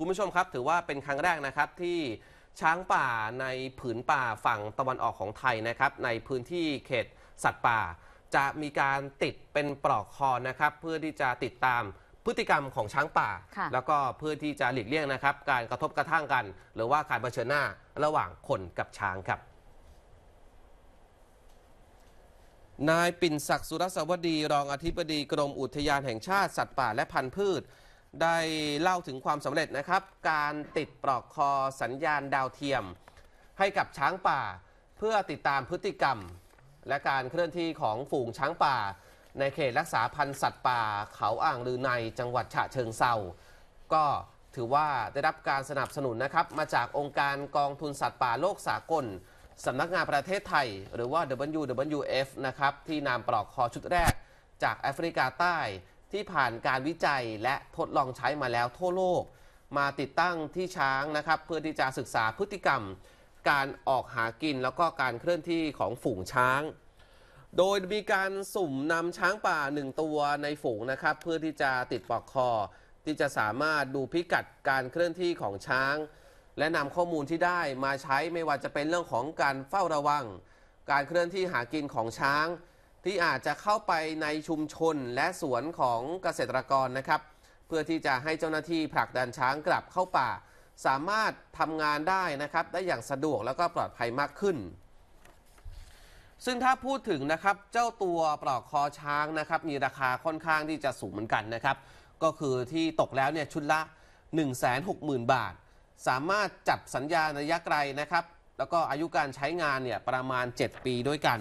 คุณผู้ชมครับถือว่าเป็นครั้งแรกนะครับที่ช้างป่าในผืนป่าฝั่งตะวันออกของไทยนะครับในพื้นที่เขตสัตว์ป่า จะมีการติดเป็นปลอกคอนะครับเพื่อที่จะติดตามพฤติกรรมของช้างป่า แล้วก็เพื่อที่จะหลีกเลี่ยงนะครับการกระทบกระทั่งกัน หรือว่าการเผชิญหน้าระหว่างคนกับช้างครับ นายปิ่นศักดิ์สุรศวดี รองอธิบดีกรมอุทยานแห่งชาติสัตว์ป่าและพันธุ์พืชได้เล่าถึงความสำเร็จนะครับ การติดปลอกคอสัญญาณดาวเทียม ให้กับช้างป่า เพื่อติดตามพฤติกรรม และการเคลื่อนที่ของฝูงช้างป่า ในเขตรักษาพันธุ์สัตว์ป่า เขาอ่างลือในจังหวัดฉะเชิงเซาก็ถือว่าได้รับการสนับสนุนนะครับ มาจากองค์การกองทุนสัตว์ป่าโลกสากลสำนักงานประเทศไทย หรือว่า WWF นะครับที่นำปลอกคอชุดแรกจากแอฟริกาใต้ที่ผ่านการวิจัยและทดลองใช้มาแล้วทั่วโลก มาติดตั้งที่ช้างนะครับเพื่อที่จะศึกษาพฤติกรรม การออกหากินแล้วก็การเคลื่อนที่ของฝูงช้าง โดยมีการสุ่มนำช้างป่าหนึ่งตัวในฝูงนะครับ เพื่อที่จะติดปลอกคอ ที่จะสามารถดูพิกัดการเคลื่อนที่ของช้าง และนำข้อมูลที่ได้มาใช้ไม่ว่าจะเป็นเรื่องของการเฝ้าระวัง การเคลื่อนที่หากินของช้างที่อาจจะเข้าไปในชุมชนและสวนของเกษตรกรนะครับ เพื่อที่จะให้เจ้าหน้าที่ผลักดันช้างกลับเข้าป่า สามารถทำงานได้นะครับ ได้อย่างสะดวกแล้วก็ปลอดภัยมากขึ้น ซึ่งถ้าพูดถึงนะครับเจ้าตัวปลอกคอช้างนะครับมีราคาค่อนข้างที่จะสูงเหมือนกันนะครับ ก็คือที่ตกแล้วเนี่ยชุดละ 160,000 บาท สามารถจับสัญญาณระยะไกลนะครับ แล้วก็อายุการใช้งานเนี่ยประมาณ 7 ปีด้วยกัน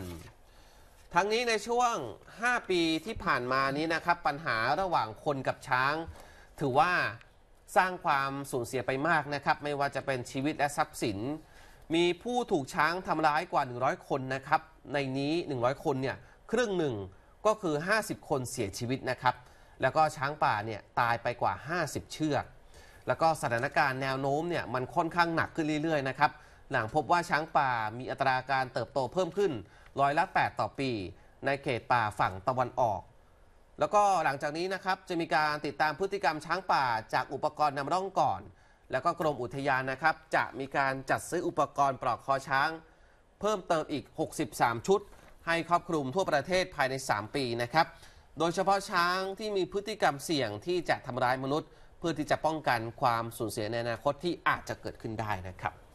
ทั้งนี้ในช่วง 5 ปีที่ผ่านมานี้นะครับ ปัญหาระหว่างคนกับช้าง ถือว่าสร้างความสูญเสียไปมากนะครับ ไม่ว่าจะเป็นชีวิตและทรัพย์สิน มีผู้ถูกช้างทำร้ายกว่า 100 คนนะครับ ในนี้ 100 คนเนี่ยครึ่งหนึ่งก็คือ 50 คนเสียชีวิตนะครับ แล้วก็ช้างป่าเนี่ยตายไปกว่า 50 เชือก แล้วก็สถานการณ์แนวโน้มเนี่ยมันค่อนข้างหนักขึ้นเรื่อยๆนะครับหลังพบว่าช้างป่ามีอัตราการเติบโตเพิ่มขึ้นร้อยละ 8 ต่อปี ในเขตป่าฝั่งตะวันออก แล้วก็หลังจากนี้นะครับจะมีการติดตามพฤติกรรมช้างป่าจากอุปกรณ์นำร่องก่อน แล้วก็กรมอุทยานนะครับ จะมีการจัดซื้ออุปกรณ์ปลอกคอช้าง เพิ่มเติมอีก 63 ชุด ให้ครอบคลุมทั่วประเทศภายใน 3 ปีนะครับโดยเฉพาะช้างที่มีพฤติกรรมเสี่ยงที่จะทำร้ายมนุษย์ เพื่อที่จะป้องกันความสูญเสียในอนาคตที่อาจจะเกิดขึ้นได้นะครับ